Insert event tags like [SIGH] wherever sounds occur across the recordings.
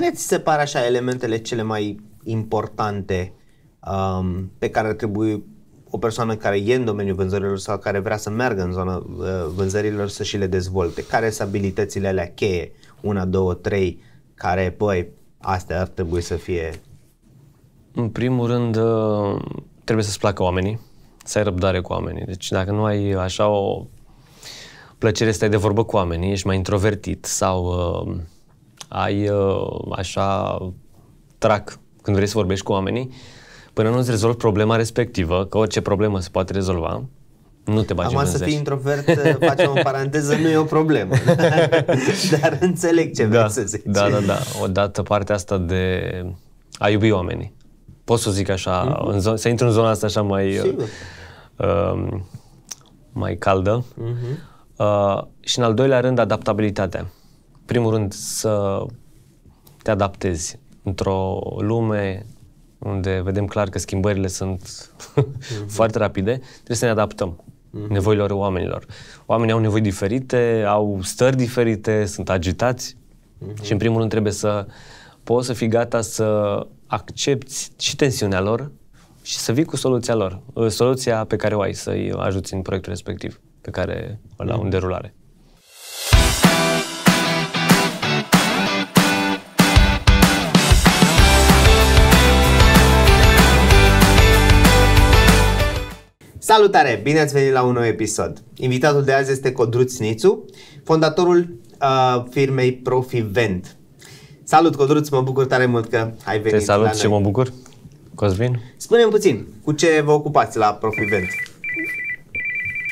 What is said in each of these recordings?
Care ți se pare așa elementele cele mai importante um, pe care ar trebui o persoană care e în domeniul vânzărilor sau care vrea să meargă în zona uh, vânzărilor să și le dezvolte? Care sunt abilitățile alea cheie? Una, două, trei, care, băi, astea ar trebui să fie... În primul rând, uh, trebuie să-ți placă oamenii, să ai răbdare cu oamenii. Deci dacă nu ai așa o plăcere să stai de vorbă cu oamenii, ești mai introvertit sau uh, ai uh, așa trac când vrei să vorbești cu oamenii, până nu ți rezolvi problema respectivă, că orice problemă se poate rezolva, nu te bagi Am să fii introvert, uh, facem o paranteză, nu e o problemă. [LAUGHS] Dar înțeleg ce da, vrei să zici. Da, da, da. Odată partea asta de a iubi oamenii. Pot să zic așa, mm-hmm. în zon, să intru în zona asta așa mai... Uh, um, mai caldă. Mm-hmm. Uh, și în al doilea rând, adaptabilitatea primul rând, să te adaptezi într-o lume unde vedem clar că schimbările sunt mm-hmm. [LAUGHS] foarte rapide, trebuie să ne adaptăm mm-hmm. nevoilor oamenilor. Oamenii au nevoi diferite, au stări diferite, sunt agitați mm-hmm. și, în primul rând, trebuie să poți să fii gata să accepti și tensiunea lor și să vii cu soluția lor, soluția pe care o ai, să-i ajuți în proiectul respectiv pe care îl au în mhm. derulare. Salutare! Bine ați venit la un nou episod. Invitatul de azi este Codruț Nițu, fondatorul uh, firmei Profivent. Salut, Codruț! Mă bucur tare mult că ai venit Te salut la și mă bucur. Cosvin. spune puțin, cu ce vă ocupați la Profivent?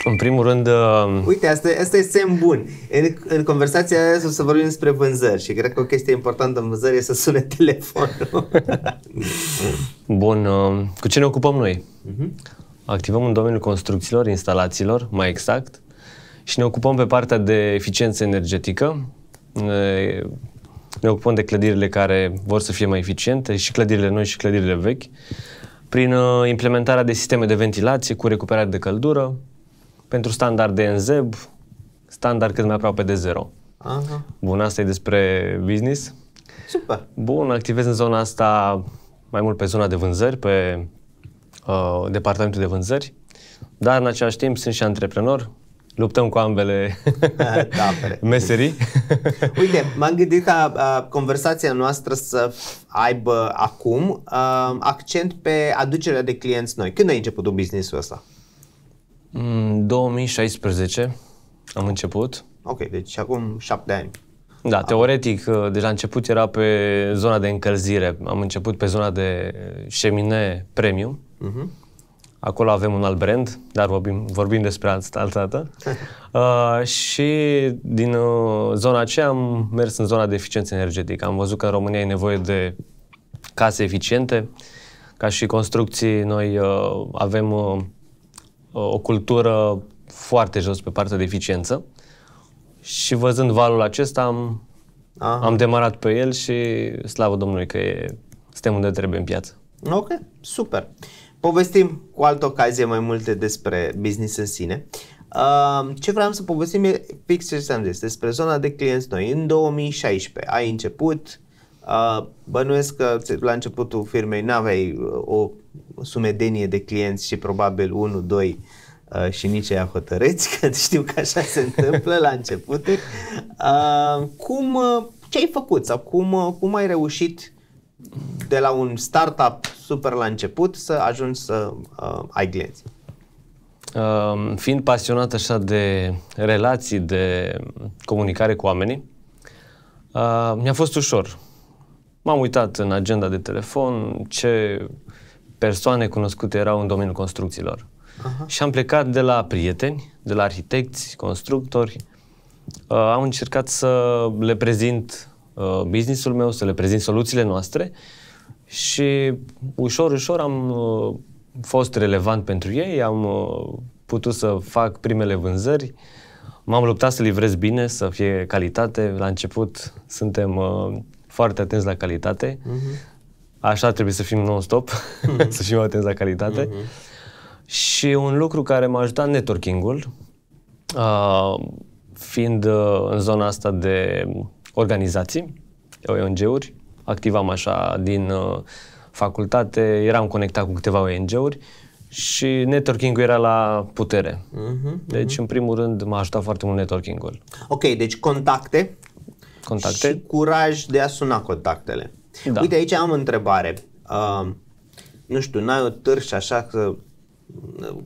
În primul rând... Uh... Uite, asta, asta e semn bun. În, în conversația aia o să vorbim despre vânzări și cred că o chestie importantă în vânzări e să sune telefonul. [LAUGHS] bun, uh, cu ce ne ocupăm noi? Uh-huh activăm în domeniul construcțiilor, instalațiilor, mai exact, și ne ocupăm pe partea de eficiență energetică. Ne, ocupăm de clădirile care vor să fie mai eficiente, și clădirile noi și clădirile vechi, prin uh, implementarea de sisteme de ventilație cu recuperare de căldură, pentru standard de NZEB, standard cât mai aproape de zero. Aha. Bun, asta e despre business. Super. Bun, activez în zona asta, mai mult pe zona de vânzări, pe Uh, departamentul de vânzări, dar în același timp sunt și antreprenor, luptăm cu ambele [LAUGHS] da, meserii. [LAUGHS] Uite, m-am gândit ca uh, conversația noastră să aibă acum uh, accent pe aducerea de clienți noi. Când ai început un business-ul ăsta? Mm, 2016 am început. Ok, deci acum șapte ani. Da, teoretic, uh, de la început era pe zona de încălzire. Am început pe zona de șemine premium Uh-huh. Acolo avem un alt brand, dar vorbim, vorbim despre alt, altă dată. [LAUGHS] Uh, și din uh, zona aceea am mers în zona de eficiență energetică. Am văzut că în România e nevoie de case eficiente. Ca și construcții, noi uh, avem uh, uh o cultură foarte jos pe partea de eficiență. Și văzând valul acesta, am, am demarat pe el și slavă Domnului că e, suntem unde trebuie în piață. Ok, super. Uh, Povestim cu altă ocazie mai multe despre business în sine. Uh, ce vreau să povestim e fix ce am zis, despre zona de clienți noi. În 2016 ai început, uh, bănuiesc că la începutul firmei n-aveai uh, o sumedenie de clienți și probabil 1, 2 uh, și nici ai hotărâți, [LAUGHS] că știu că așa se întâmplă la început. Uh, cum, uh, ce ai făcut sau cum, uh, cum ai reușit de la un startup super la început să ajungi să uh, ai clienți? Uh, fiind pasionat așa de relații, de comunicare cu oamenii, uh, mi-a fost ușor. M-am uitat în agenda de telefon ce persoane cunoscute erau în domeniul construcțiilor. Uh-huh. Și am plecat de la prieteni, de la arhitecți, constructori. Uh, am încercat să le prezint Uh, businessul meu, să le prezint soluțiile noastre și ușor, ușor am uh, fost relevant pentru ei, am uh, putut să fac primele vânzări, m-am luptat să livrez bine, să fie calitate. La început suntem foarte atenți la calitate. Uh-huh. Așa trebuie să fim non-stop, mm-hmm. [LAUGHS] să fim atenți la calitate. Mm-hmm. Și un lucru care m-a ajutat networking-ul, uh, fiind uh, în zona asta de organizații, ONG-uri. Activam așa din uh, facultate, eram conectat cu câteva ONG-uri și networking-ul era la putere. Uh-huh, uh-huh. Deci, în primul rând, m-a ajutat foarte mult networking-ul. Ok, deci contacte, contacte. și curaj de a suna contactele. Da. Uite, aici am întrebare. Uh, nu știu, n-ai o târșă așa că... Uh,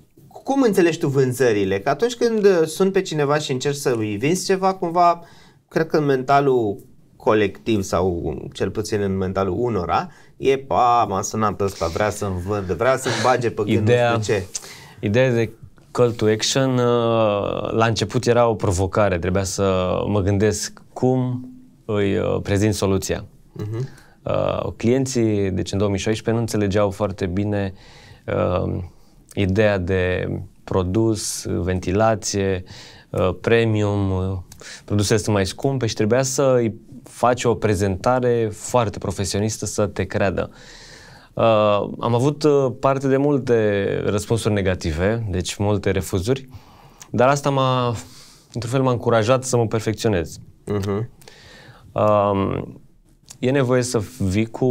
cum înțelegi tu vânzările? Că atunci când uh, sun pe cineva și încerci să îi vinzi ceva, cumva uh, cred că în mentalul colectiv sau cel puțin în mentalul unora, e, pa, m-a sunat ăsta, vrea să-mi vând, vrea să-mi bage pe gând, ideea, nu știu ce. Ideea de call to action, uh, la început era o provocare, trebuia să mă gândesc cum îi uh, prezint soluția. Uh-huh. Clienții, deci în 2016, nu înțelegeau foarte bine uh, ideea de produs, ventilație, uh, premium, uh, produsele sunt mai scumpe și trebuia să îi faci o prezentare foarte profesionistă să te creadă. Uh, am avut uh, parte de multe răspunsuri negative, deci multe refuzuri, dar asta m-a, într-un fel, m-a încurajat să mă perfecționez. Uh-huh. Uh, e nevoie să vii cu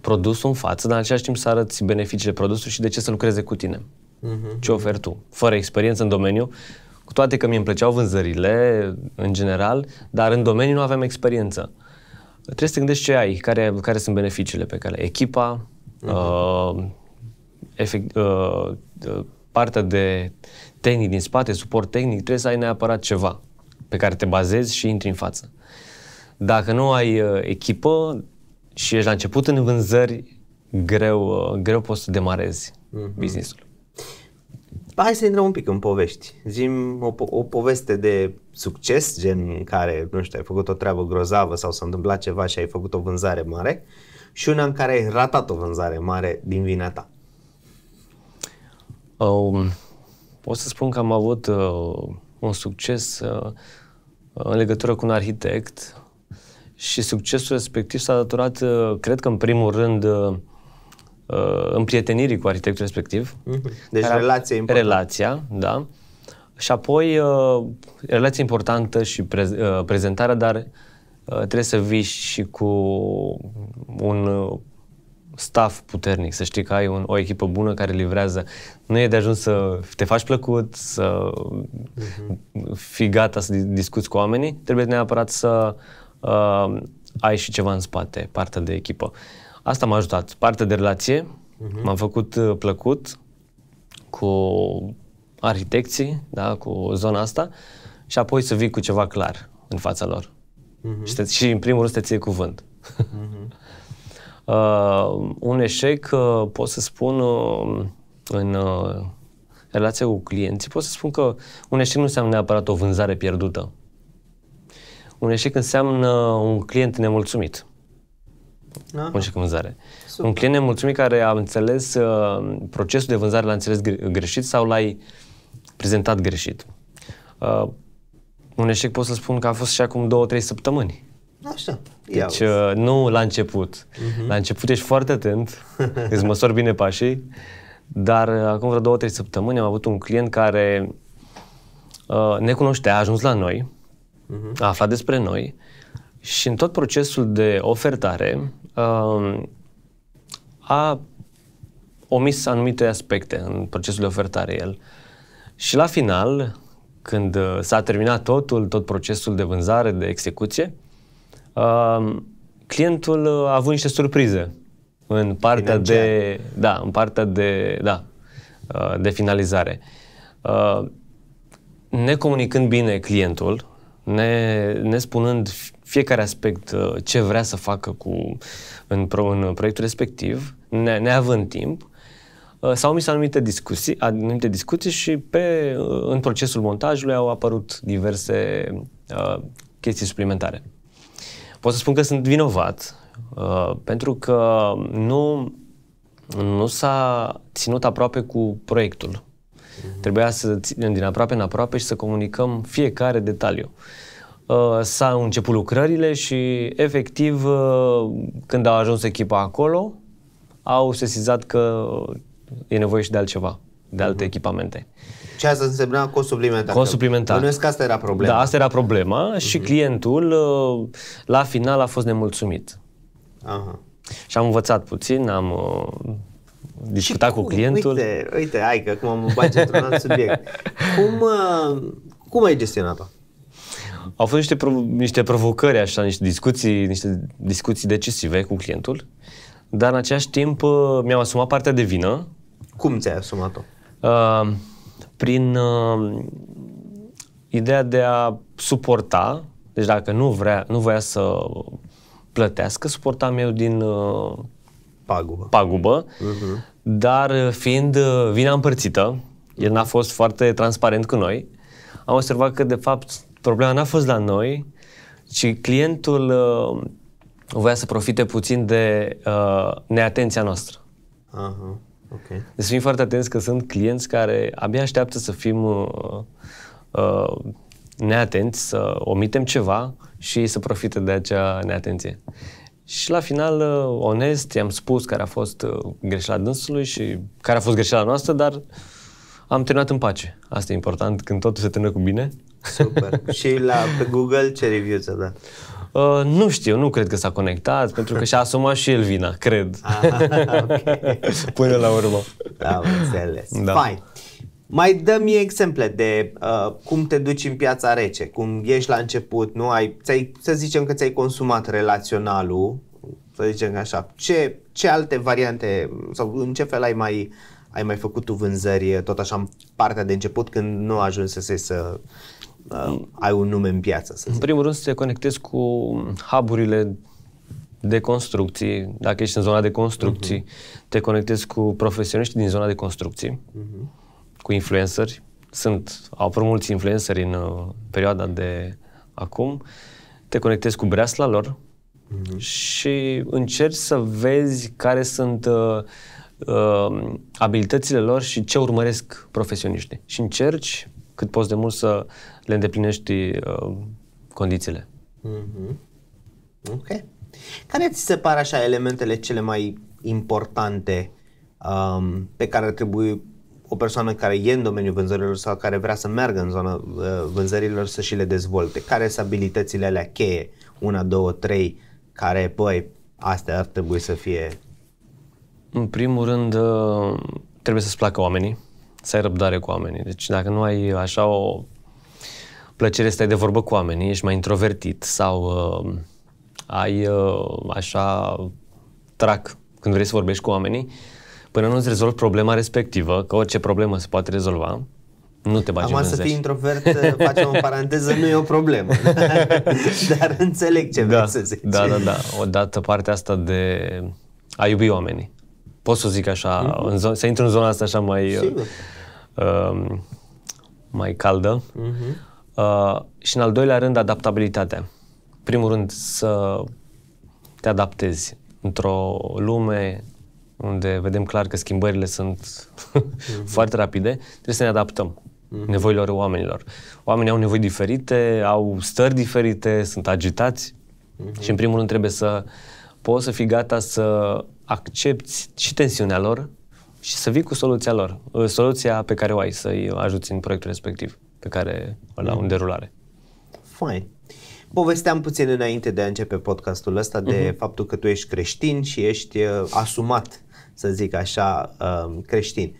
produsul în față, dar în același timp să arăți beneficiile produsului și de ce să lucreze cu tine. Uh-huh. Ce oferi tu? Fără experiență în domeniu, cu toate că mi îmi plăceau vânzările, în general, dar în domeniu nu aveam experiență. Trebuie să te gândești ce ai, care, care sunt beneficiile pe care echipa, uh-huh. uh, efect, uh, uh, partea de tehnic din spate, suport tehnic, trebuie să ai neapărat ceva pe care te bazezi și intri în față. Dacă nu ai uh, echipă și ești la început în vânzări, greu, uh, greu poți să demarezi uh-huh. businessul. Hai să intrăm un pic în povești. Zim o, po- o poveste de succes, gen în care, nu știu, ai făcut o treabă grozavă sau s-a întâmplat ceva și ai făcut o vânzare mare și una în care ai ratat o vânzare mare din vina ta. Um, pot să spun că am avut uh, un succes uh, în legătură cu un arhitect și succesul respectiv s-a datorat, uh, cred că în primul rând, uh, Uh, împrietenirii cu arhitectul respectiv. Mhm. Deci care, relația importantă. Relația, da. Și apoi, uh, relația importantă și pre, uh, prezentarea, dar uh, trebuie să vii și cu un uh, staff puternic, să știi că ai un, o echipă bună care livrează. Nu e de ajuns să te faci plăcut, să uh-huh. fii gata să discuți cu oamenii, trebuie neapărat să uh, ai și ceva în spate, partea de echipă. Uh, Asta m-a ajutat. Partea de relație, uh-huh. Mhm. m-am făcut uh, plăcut cu arhitecții, da, cu zona asta și apoi să vii cu ceva clar în fața lor. Uh-huh. Și, te, și în primul rând să te ții cuvânt. Uh-huh. [LAUGHS] uh, un eșec, uh, pot să spun, uh, în uh, relația cu clienții, pot să spun că un eșec nu înseamnă neapărat o vânzare pierdută. Un eșec înseamnă un client nemulțumit. Aha. Da. Bun și în vânzare. Super. Un client nemulțumit care a înțeles uh, procesul de vânzare, l-a înțeles gre- greșit sau l-ai prezentat greșit. Uh, un eșec pot să spun că a fost și acum două-trei săptămâni. Așa. Deci uh, nu la început. Uh-huh. La început ești foarte atent, îți măsori bine pașii, dar uh, acum vreo două, trei săptămâni am avut un client care uh, ne cunoștea, a ajuns la noi, uh-huh. a aflat despre noi și în tot procesul de ofertare Um, a omis anumite aspecte în procesul de ofertare el. Și la final, când uh, s-a terminat totul, tot procesul de vânzare, de execuție, um, clientul uh, a avut niște surprize în partea Financiar. de, da, în partea de, da, uh, de finalizare. Necomunicând bine clientul, ne, ne spunând fiecare aspect uh, ce vrea să facă cu, în, pro, în proiectul respectiv, ne, neavând timp, uh, s-au mis anumite discuții, anumite discuții și pe, uh, în procesul montajului au apărut diverse uh, chestii suplimentare. Pot să spun că sunt vinovat uh, pentru că nu, nu s-a ținut aproape cu proiectul. Trebuia să ținem din aproape în aproape și să comunicăm fiecare detaliu. Uh, s-au început lucrările și, efectiv, uh, când a ajuns echipa acolo, au sesizat că e nevoie și de altceva, de mhm. alte mm-hmm. echipamente. Ce asta însemna cost suplimentar. Cost suplimentar. Nu că asta era problema. Da, asta era problema mm-hmm. și clientul uh, la final a fost nemulțumit. Aha. Și am învățat puțin, am discuta și cu, cu clientul? Uite, uite, hai că acum mă bagi într-un alt subiect. [LAUGHS] Cum, uh, cum ai gestionat-o? Au fost niște, prov- niște provocări, așa, niște discuții, niște discuții decisive cu clientul, dar în același timp uh, mi-am asumat partea de vină. Cum ți-ai asumat-o? Uh, prin uh, ideea de a suporta, deci dacă nu, vrea, nu voia să plătească, suportam eu din uh, pagubă, pagubă uh-huh. Dar uh, fiind uh, vina împărțită, el n-a fost foarte transparent cu noi, am observat că, de fapt, problema n-a fost la noi, ci clientul uh, voia să profite puțin de uh, neatenția noastră. Aha, ok. Deci fim foarte atenți că sunt clienți care abia așteaptă să fim uh, uh, neatenți, să omitem ceva și să profite de acea neatenție. Și la final, uh, onest, i-am spus care a fost uh, greșeala dânsului și care a fost greșeala noastră, dar am terminat în pace. Asta e important, când totul se termină cu bine. Super. [LAUGHS] și la pe Google ce review ți-a dat? Uh, nu știu, nu cred că s-a conectat, pentru că și-a asumat și el vina, cred. Aha, okay. [LAUGHS] Până la urmă. Am înțeles. Da. Fine. Mai dă-mi exemple de uh, cum te duci în piața rece, cum ești la început, nu ai, ți-ai, să zicem că ți-ai consumat relaționalul, să zicem așa, ce, ce alte variante sau în ce fel ai mai, ai mai făcut tu vânzări tot așa în partea de început când nu ajunsese să uh, ai un nume în piață? Să zic. în primul rând să te conectezi cu hub de construcții, dacă ești în zona de construcții, uh-huh. te conectezi cu profesioniști din zona de construcții. Uh-huh cu influenceri. Sunt, au apărut mulți influenceri în uh, perioada de acum. Te conectezi cu breasla lor mm-hmm. și încerci să vezi care sunt uh, uh, abilitățile lor și ce urmăresc profesioniștii. Și încerci cât poți de mult să le îndeplinești uh, condițiile. Mm-hmm. Ok. Care ți se par așa elementele cele mai importante um, pe care ar trebui o persoană care e în domeniul vânzărilor sau care vrea să meargă în zona uh, vânzărilor să și le dezvolte? Care sunt abilitățile alea cheie? Una, două, trei, care, păi, astea ar trebui să fie... În primul rând, uh, trebuie să-ți placă oamenii, să ai răbdare cu oamenii. Deci dacă nu ai așa o plăcere să stai de vorbă cu oamenii, ești mai introvertit sau uh, ai uh, așa trac când vrei să vorbești cu oamenii, uh, Până nu-ți rezolvi problema respectivă, că orice problemă se poate rezolva, nu te bagi Am să fii introvert, [LAUGHS] facem o paranteză, nu e o problemă. [LAUGHS] Dar înțeleg ce da, vrei să zici. Da, da, da. Odată partea asta de a iubi oamenii. Pot să zic așa, mm-hmm. în zo- să intru în zona asta așa mai... Uh, um, mai caldă. Mm-hmm. Uh, și în al doilea rând, adaptabilitatea. Primul rând, să te adaptezi într-o lume unde vedem clar că schimbările sunt mm-hmm. [LAUGHS] foarte rapide, trebuie să ne adaptăm mm-hmm. nevoilor oamenilor. Oamenii au nevoi diferite, au stări diferite, sunt agitați mm-hmm. și în primul rând trebuie să poți să fii gata să accepti și tensiunea lor și să vii cu soluția lor, uh, soluția pe care o ai, să-i ajuți în proiectul respectiv pe care îl au în mhm. derulare. Fine. Povesteam puțin înainte de a începe podcastul ăsta de uh-huh. faptul că tu ești creștin și ești uh, asumat să zic așa, um, creștin.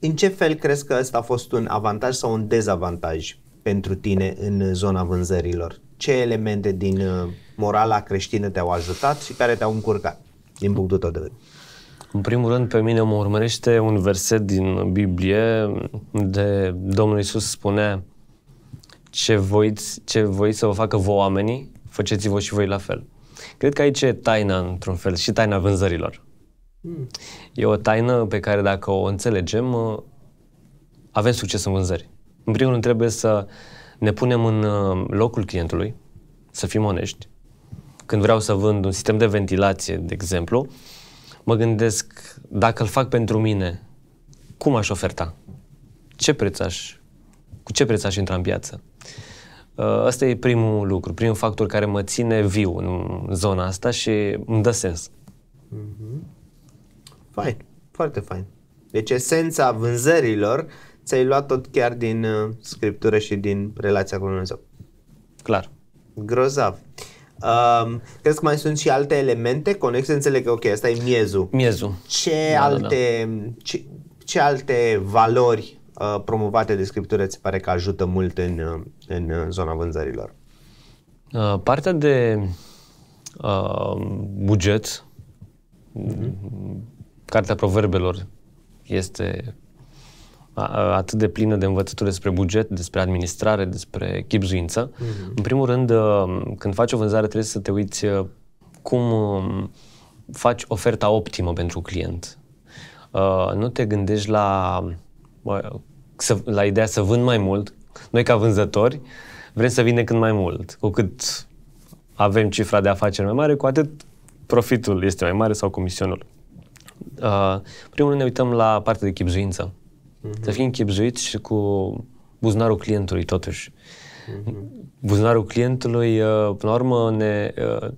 În ce fel crezi că ăsta a fost un avantaj sau un dezavantaj pentru tine în zona vânzărilor? Ce elemente din uh, morala creștină te-au ajutat și care te-au încurcat din punctul tău de vedere? În primul rând, pe mine mă urmărește un verset din Biblie de Domnul Isus spune ce voiți, ce voiți să vă facă voi oamenii, faceți-vă și voi la fel. Cred că aici e taina, într-un fel, și taina vânzărilor. Hmm. E o taină pe care dacă o înțelegem, uh, avem succes în vânzări. În primul rând trebuie să ne punem în uh, locul clientului, să fim onești. Când vreau să vând un sistem de ventilație, de exemplu, mă gândesc, dacă îl fac pentru mine, cum aș oferta? Ce preț aș, cu ce preț aș intra în piață? Asta uh, e primul lucru, primul factor care mă ține viu în zona asta și îmi dă sens. Mm-hmm. Fain, foarte fain. Deci esența vânzărilor ți-ai luat tot chiar din uh, scriptură și din relația cu Dumnezeu. Clar. Grozav. Uh, crezi că mai sunt și alte elemente conexe? Înțeleg că, ok, asta e miezul. Miezul. Ce, da, alte, da, da. ce, ce alte valori uh, promovate de scriptură ți pare că ajută mult în, uh, în uh, zona vânzărilor? Uh, partea de uh, buget, mm-hmm Cartea Proverbelor este atât de plină de învățături despre buget, despre administrare, despre chipzuință. Mm-hmm. În primul rând, uh, când faci o vânzare, trebuie să te uiți uh, cum um, faci oferta optimă pentru client. Uh, nu te gândești la, la ideea să vând mai mult. Noi, ca vânzători, vrem să vină cât mai mult. Cu cât avem cifra de afaceri mai mare, cu atât profitul este mai mare sau comisionul. Uh, primul primul ne uităm la partea de chipzuință. Mm-hmm. Să fim chipzuiți și cu buzunarul clientului, totuși. Mm-hmm. Buzunarul clientului, uh, până la urmă, ne, uh,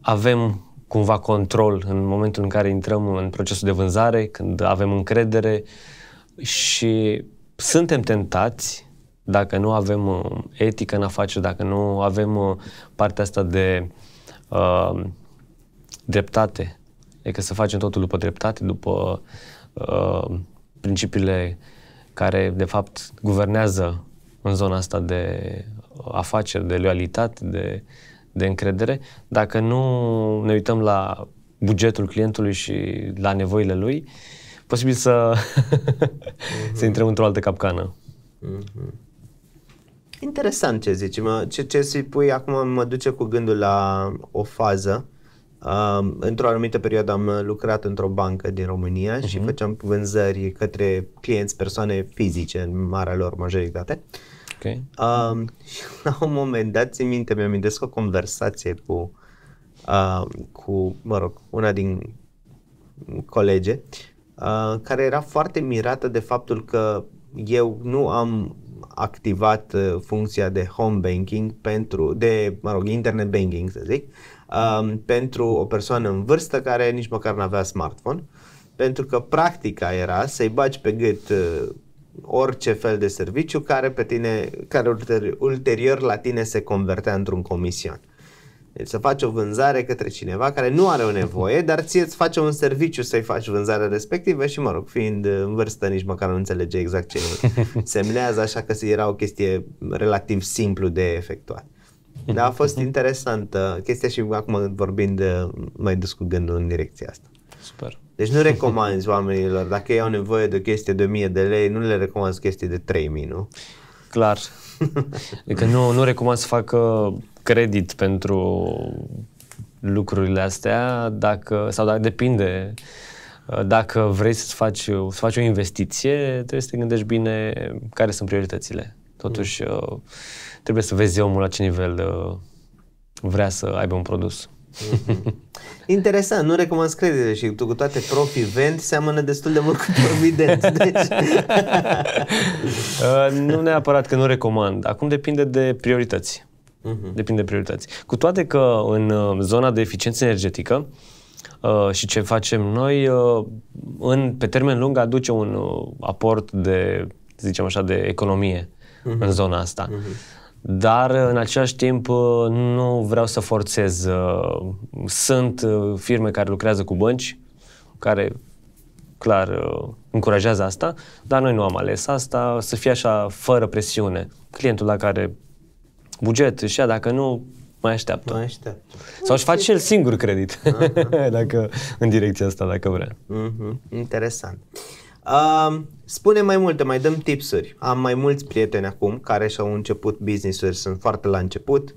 avem cumva control în momentul în care intrăm în procesul de vânzare, când avem încredere și suntem tentați, dacă nu avem uh, etică în afaceri, dacă nu avem uh, partea asta de uh, dreptate, E că să facem totul după dreptate, după uh, principiile care, de fapt, guvernează în zona asta de afaceri, de loialitate, de, de încredere, dacă nu ne uităm la bugetul clientului și la nevoile lui, posibil să, uh-huh. [LAUGHS] să intrăm într-o altă capcană. Uh-huh. Interesant ce zici. Mă, ce, ce să-i pui acum mă duce cu gândul la o fază într-o anumită perioadă am uh, lucrat într-o bancă din România uh-huh. și făceam vânzări către clienți, persoane fizice, în marea lor majoritate. Okay. Uh, [LAUGHS] și la un moment dat, țin minte, mi-am amintesc o conversație cu, uh, cu, mă rog, una din colege, uh, care era foarte mirată de faptul că eu nu am activat uh, funcția de home banking pentru, de, mă rog, internet banking să zic, um, pentru o persoană în vârstă care nici măcar nu avea smartphone, pentru că practica era să-i bagi pe gât uh, orice fel de serviciu care pe tine, care ulterior, ulterior la tine se convertea într-un comision. Deci să faci o vânzare către cineva care nu are o nevoie, dar ție îți face un serviciu să-i faci vânzarea respectivă și, mă rog, fiind în vârstă, nici măcar nu înțelege exact ce [LAUGHS] semnează, așa că era o chestie relativ simplu de efectuat. Da, a fost interesantă chestia și acum vorbind uh, mai dus cu gândul în direcția asta. Super. Deci nu recomanzi oamenilor, dacă ei au nevoie de o chestie de 1000 de lei, nu le recomanzi chestii de 3000, nu? Clar. Adică nu, nu recomand să facă credit pentru lucrurile astea, dacă, sau dacă depinde dacă vrei să faci, să faci o investiție, trebuie să te gândești bine care sunt prioritățile. Totuși, mm. trebuie să vezi omul la ce nivel uh, vrea să aibă un produs. Mm-hmm. Interesant, nu recomand credere și tu cu toate vent seamănă destul de mult cu Provident. [LAUGHS] Deci... uh, nu neapărat că nu recomand. Acum depinde de priorități. Mm-hmm. Depinde de priorități. Cu toate că în uh, zona de eficiență energetică uh, și ce facem noi, uh, în, pe termen lung aduce un aport de, să zicem așa, de economie uh-huh. în zona asta. Uh-huh. Dar, uh, în același timp, uh, nu vreau să forțez. Uh, sunt firme care lucrează cu bănci, care clar încurajează asta, dar noi nu am ales asta, să fie așa fără presiune. Clientul la care buget și ea, dacă nu, mai așteaptă. Mai așteaptă. Sau își face el singur credit, uh-huh. [LAUGHS] dacă, în direcția asta, dacă vrea. Uh-huh. Interesant. Uh, spune mai multe, mai dăm tipsuri. Am mai mulți prieteni acum care și-au început business-uri, sunt foarte la început,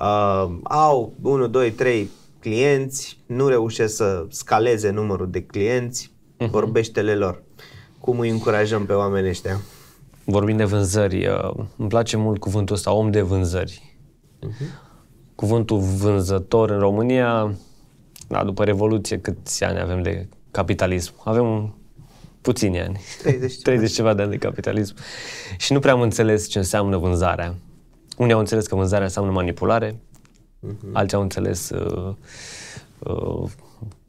uh, au 1, 2, 3 clienți, nu reușesc să scaleze numărul de clienți, uh-huh. vorbește-le lor. Cum îi încurajăm pe oamenii ăștia? Vorbim de vânzări, uh, îmi place mult cuvântul ăsta, om de vânzări. Uh-huh. Cuvântul vânzător în România, da, după Revoluție, câți ani avem de capitalism? Avem puțini ani. 30 ceva, 30 ceva de ani de capitalism. Și nu prea am înțeles ce înseamnă vânzarea. Unii au înțeles că vânzarea înseamnă manipulare, uh-huh. alții au înțeles uh, uh,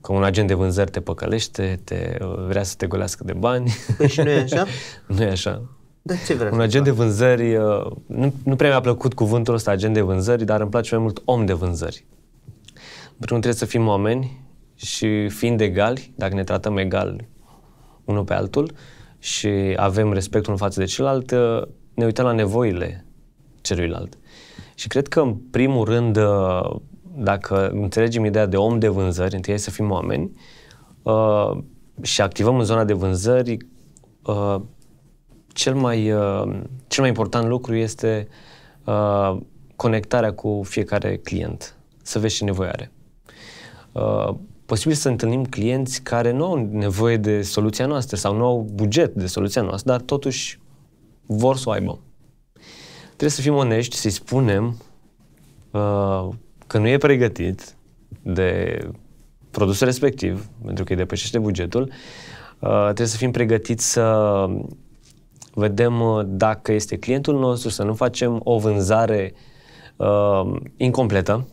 că un agent de vânzări te păcălește, te, uh, vrea să te golească de bani. Păi și nu e așa? [LAUGHS] nu e așa. Dar ce vrea Un agent de vânzări, uh, nu, nu prea mi-a plăcut cuvântul ăsta agent de vânzări, dar îmi place mai mult om de vânzări. Pentru că trebuie să fim oameni și fiind egali, dacă ne tratăm egal unul pe altul și avem respectul în față de celălalt, uh, ne uităm la nevoile celuilalt. Și cred că, în primul rând, uh, dacă înțelegem ideea de om de vânzări, întâi să fim oameni uh, și activăm în zona de vânzări, cel, mai, cel mai important lucru este conectarea cu fiecare client, să vezi ce nevoie are posibil să întâlnim clienți care nu au nevoie de soluția noastră sau nu au buget de soluția noastră, dar totuși vor să o aibă. Trebuie să fim onești, să-i spunem uh, că nu e pregătit de produsul respectiv, pentru că îi depășește bugetul, uh, trebuie să fim pregătiți să vedem uh, dacă este clientul nostru, să nu facem o vânzare uh, incompletă,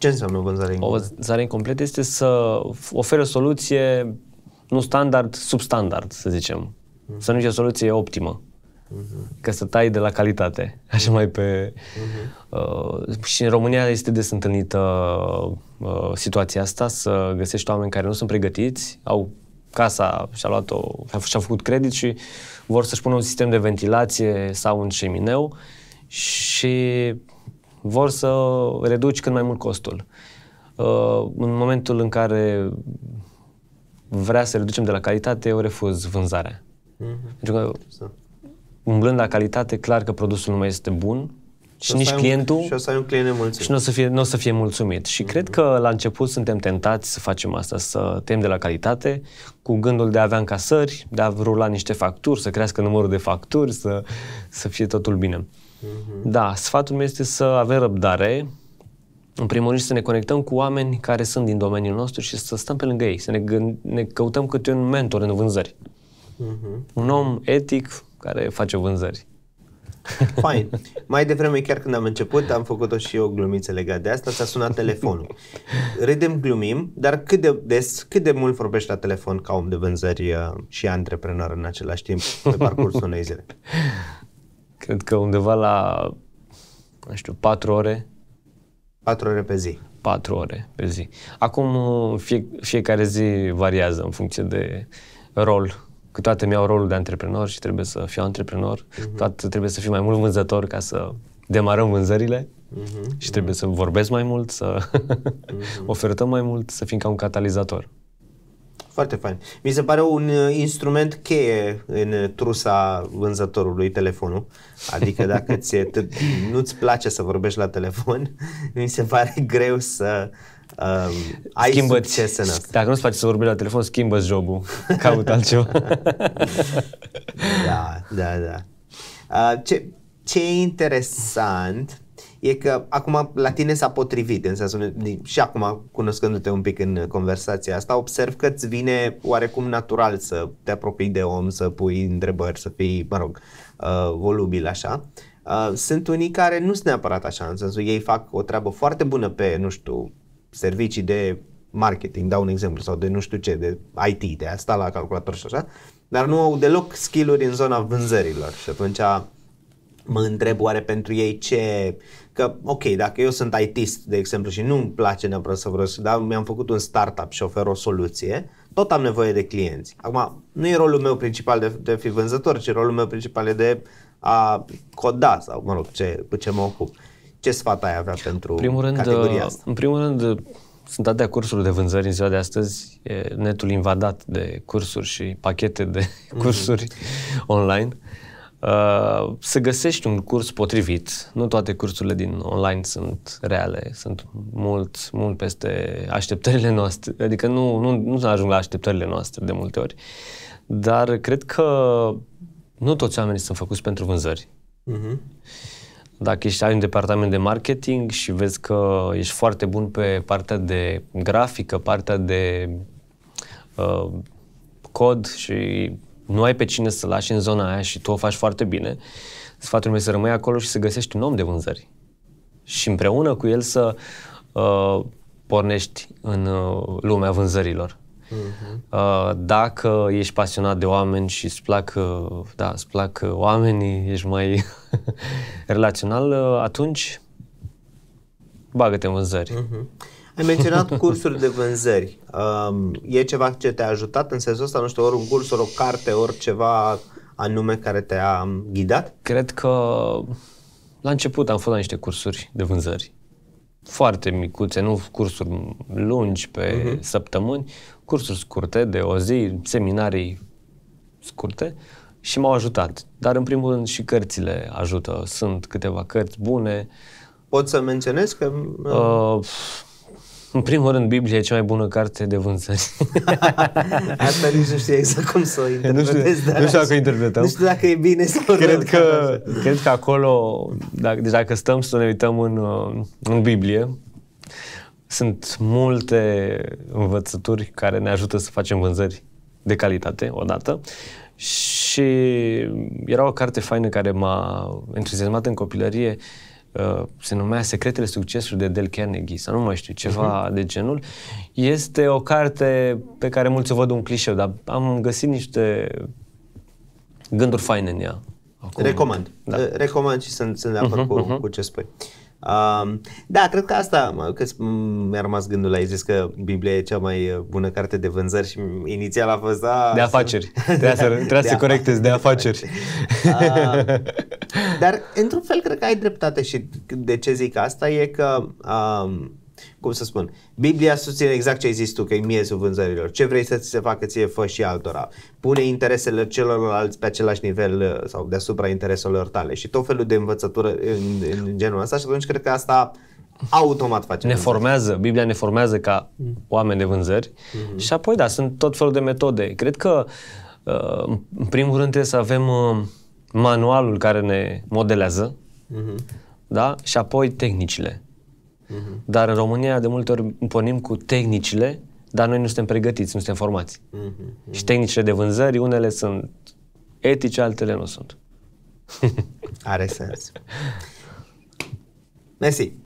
ce înseamnă o vânzare incompletă? O vânzare incompletă este să ofere o soluție nu standard, substandard, să zicem. Mm-hmm. Să nu fie o soluție optimă. Mm-hmm. Că să tai de la calitate, [LAUGHS] așa mai pe... Mm-hmm. Uh, și în România este des întâlnită uh, situația asta, să găsești oameni care nu sunt pregătiți, au casa și-a luat-o, și-a făcut credit și vor să-și pună un sistem de ventilație sau un șemineu și vor să reduci cât mai mult costul. Uh, în momentul în care vrea să reducem de la calitate, eu refuz vânzarea. Mm-hmm. Pentru că umblând la calitate, clar că produsul nu mai este bun și, și nici clientul. Un, și o să ai un client nemulțumit. Și nu o să fie, n-o să fie mulțumit. Și mm-hmm. cred mhm. că la început suntem tentați să facem asta, să tem de la calitate, cu gândul de a avea încasări, de a rula niște facturi, să crească numărul de facturi, să, să fie totul bine. Mhm. Da, sfatul meu este să avem răbdare, în primul rând să ne conectăm cu oameni care sunt din domeniul nostru și să stăm pe lângă ei, să ne, gând- ne căutăm câte un mentor în vânzări. Uh-huh. Un om etic care face vânzări. Fain. Mai devreme, chiar când am început, am făcut-o și eu o glumiță legat de asta, s-a sunat telefonul. Redem glumim, dar cât de des, cât de mult vorbești la telefon ca om de vânzări uh, și antreprenor în același timp pe parcursul unei zile? cred că undeva la, nu știu, 4 ore. 4 ore pe zi. 4 ore pe zi. Acum uh, fie, fiecare zi variază în funcție de rol. toate mi-au rolul de antreprenor și trebuie să fiu antreprenor, mhm. uh-huh. toată trebuie să fiu mai mult vânzător ca să demarăm vânzările uh-huh. și trebuie uh-huh. să vorbesc mai mult, să uh-huh. [LAUGHS] ofertăm mai mult, să fim ca un catalizator. Foarte fain. Mi se pare un uh, instrument cheie în uh, trusa vânzătorului telefonul. Adică [LAUGHS] dacă ți nu-ți place să vorbești la telefon, [LAUGHS] mi se pare greu să um, ai schimbă succes în asta. Dacă nu-ți place să vorbești la telefon, schimbă jobul. [LAUGHS] Caut altceva. da, da, da. Uh, ce, ce e interesant e că acum la tine s-a potrivit, în sensul, și acum cunoscându-te un pic în conversația asta, observ că îți vine oarecum natural să te apropii de om, să pui întrebări, să fii, mă rog, uh, volubil așa. Uh, sunt unii care nu sunt neapărat așa, în sensul ei fac o treabă foarte bună pe, nu știu, servicii de marketing, dau un exemplu, sau de nu știu ce, de IT, de a sta la calculator și așa, dar nu au deloc skill-uri în zona vânzărilor și atunci mă întreb oare pentru ei ce că, ok, dacă eu sunt ITist, de exemplu, și nu-mi place neapărat să vreau dar mi-am făcut un startup și ofer o soluție, tot am nevoie de clienți. Acum, nu e rolul meu principal de, de fi vânzător, ci rolul meu principal e de a coda sau, mă rog, ce, cu ce mă ocup. Ce sfat ai avea pentru primul rând, categoria uh, asta? În primul rând, uh, sunt atâtea cursuri de vânzări în ziua de astăzi, e netul invadat de cursuri și pachete de mm-hmm. [LAUGHS] cursuri online. Uh, Uh, să găsești un curs potrivit. Nu toate cursurile din online sunt reale, sunt mult, mult peste așteptările noastre. Adică nu, nu, nu ajung la așteptările noastre de multe ori. Dar cred că nu toți oamenii sunt făcuți pentru vânzări. Uh-huh. Dacă ești ai un departament de marketing și vezi că ești foarte bun pe partea de grafică, partea de uh, cod și nu ai pe cine să lași în zona aia și tu o faci foarte bine, sfatul meu să rămâi acolo și să găsești un om de vânzări. Și împreună cu el să uh, pornești în uh, lumea vânzărilor. Uh-huh. Uh, dacă ești pasionat de oameni și îți plac, uh, da, îți plac uh, oamenii, ești mai [LAUGHS] relațional, uh, atunci bagă-te în vânzări. Uh-huh. Ai menționat cursuri de vânzări. Um, e ceva ce te-a ajutat în sensul ăsta? Nu știu, ori un curs, ori o carte, ori ceva anume care te-a um, ghidat? Cred că la început am fost la niște cursuri de vânzări foarte micuțe, nu cursuri lungi pe uh-huh. săptămâni, cursuri scurte de o zi, seminarii scurte și m-au ajutat. Dar în primul rând și cărțile ajută. Sunt câteva cărți bune. Pot să menționez că... Uh, uh în primul rând, Biblia e cea mai bună carte de vânzări. [LAUGHS] Asta nici nu știu exact cum să o interpretez. Nu știu, nu știu dacă interpretăm. Nu știu dacă e bine sau cred că, cred că acolo, dacă, deci dacă stăm să ne uităm în, uh, în Biblie, sunt multe învățături care ne ajută să facem vânzări de calitate, odată. Și era o carte faină care m-a entuziasmat în copilărie, uh, uh, se numea Secretele Succesului de Del Carnegie sau nu mai știu, ceva uh-huh. de genul. Este o carte pe care mulți o văd un clișeu, dar am găsit niște gânduri faine în ea. Acum. Recomand. Da. Uh, recomand și sunt, sunt de acord uh-huh, cu, uh-huh. cu ce spui. Um, da, cred că asta, că mi-a rămas gândul, ai zis că Biblia e cea mai uh, bună carte de vânzări și inițial a fost... A, de afaceri, [LAUGHS] Trebuie să, trebuia de să corectezi, de afaceri. Uh, [LAUGHS] Dar, într-un fel, cred că ai dreptate și de ce zic asta e că, um, cum să spun, Biblia susține exact ce ai zis tu, că e miezul vânzărilor. Ce vrei să ți se facă ție, fă și altora. Pune interesele celorlalți pe același nivel uh, sau deasupra intereselor tale și tot felul de învățătură în, în genul ăsta și atunci cred că asta automat face. Ne vânzări. formează, Biblia ne formează ca mm. oameni de vânzări mm-hmm. și apoi, da, sunt tot felul de metode. Cred că, uh, în primul rând, trebuie să avem uh, manualul care ne modelează, uh-huh. da? Și apoi tehnicile. Uh-huh. Dar în România de multe ori pornim cu tehnicile, dar noi nu suntem pregătiți, nu suntem formați. Uh-huh. Și tehnicile de vânzări, unele sunt etice, altele nu sunt. Are sens. Mersi.